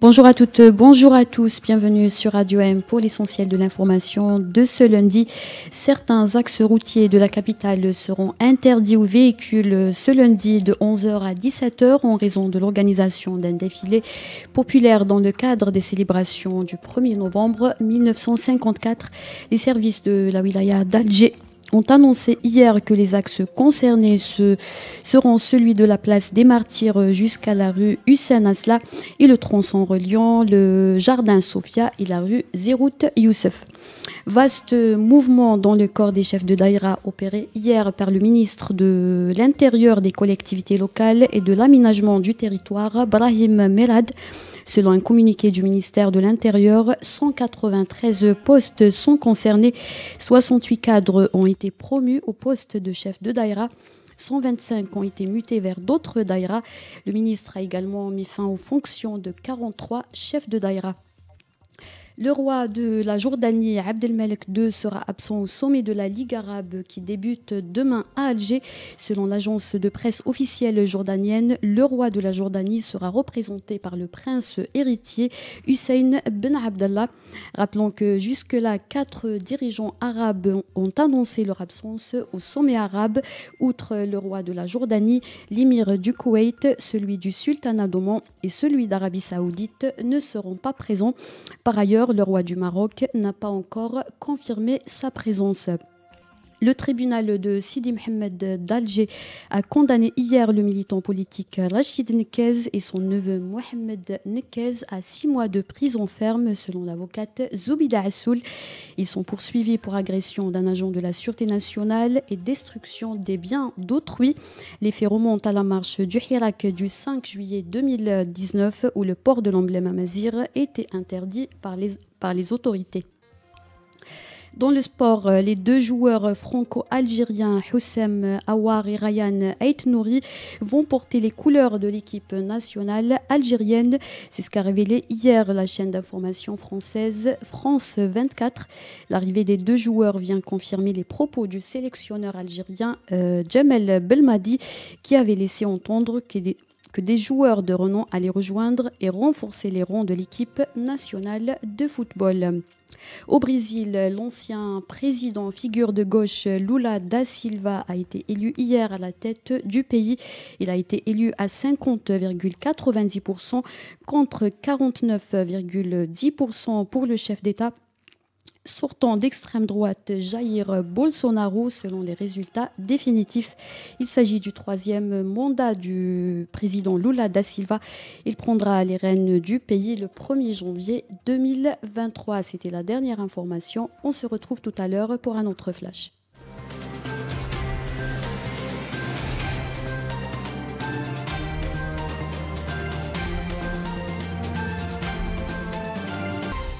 Bonjour à toutes, bonjour à tous, bienvenue sur Radio M pour l'essentiel de l'information de ce lundi. Certains axes routiers de la capitale seront interdits aux véhicules ce lundi de 11h à 17h en raison de l'organisation d'un défilé populaire dans le cadre des célébrations du 1er novembre 1954. Les services de la wilaya d'Alger ont annoncé hier que les axes concernés seront celui de la place des Martyrs jusqu'à la rue Hussein Asla et le tronçon reliant le jardin Sophia et la rue Zerout Youssef. Vaste mouvement dans le corps des chefs de Daïra opéré hier par le ministre de l'Intérieur des collectivités locales et de l'aménagement du territoire, Brahim Merad. Selon un communiqué du ministère de l'Intérieur, 193 postes sont concernés. 68 cadres ont été promus au poste de chef de Daïra. 125 ont été mutés vers d'autres daïras. Le ministre a également mis fin aux fonctions de 43 chefs de daïra. Le roi de la Jordanie, Abdelmalek II, sera absent au sommet de la Ligue arabe qui débute demain à Alger. Selon l'agence de presse officielle jordanienne, le roi de la Jordanie sera représenté par le prince héritier Hussein Ben Abdallah. Rappelons que jusque-là, quatre dirigeants arabes ont annoncé leur absence au sommet arabe, outre le roi de la Jordanie, l'émir du Koweït, celui du sultanat d'Oman et celui d'Arabie saoudite ne seront pas présents. Par ailleurs, le roi du Maroc n'a pas encore confirmé sa présence. Le tribunal de Sidi Mohamed d'Alger a condamné hier le militant politique Rachid Nekez et son neveu Mohamed Nekez à six mois de prison ferme, selon l'avocate Zoubida Assoul. Ils sont poursuivis pour agression d'un agent de la Sûreté nationale et destruction des biens d'autrui. Les faits remontent à la marche du Hirak du 5 juillet 2019, où le port de l'emblème Amazir était interdit par les, par les autorités. Dans le sport, euh, les deux joueurs franco-algériens Houssem Awar et Ryan Aitnouri vont porter les couleurs de l'équipe nationale algérienne. C'est ce qu'a révélé hier la chaîne d'information française France 24. L'arrivée des deux joueurs vient confirmer les propos du sélectionneur algérien euh, Jamel Belmadi qui avait laissé entendre que des, que des joueurs de renom allaient rejoindre et renforcer les rangs de l'équipe nationale de football. Au Brésil, l'ancien président figure de gauche Lula da Silva a été élu hier à la tête du pays. Il a été élu à 50,90% contre 49,10% pour le chef d'État sortant d'extrême droite Jair Bolsonaro selon les résultats définitifs. Il s'agit du troisième mandat du président Lula da Silva. Il prendra les rênes du pays le 1er janvier 2023. C'était la dernière information. On se retrouve tout à l'heure pour un autre flash.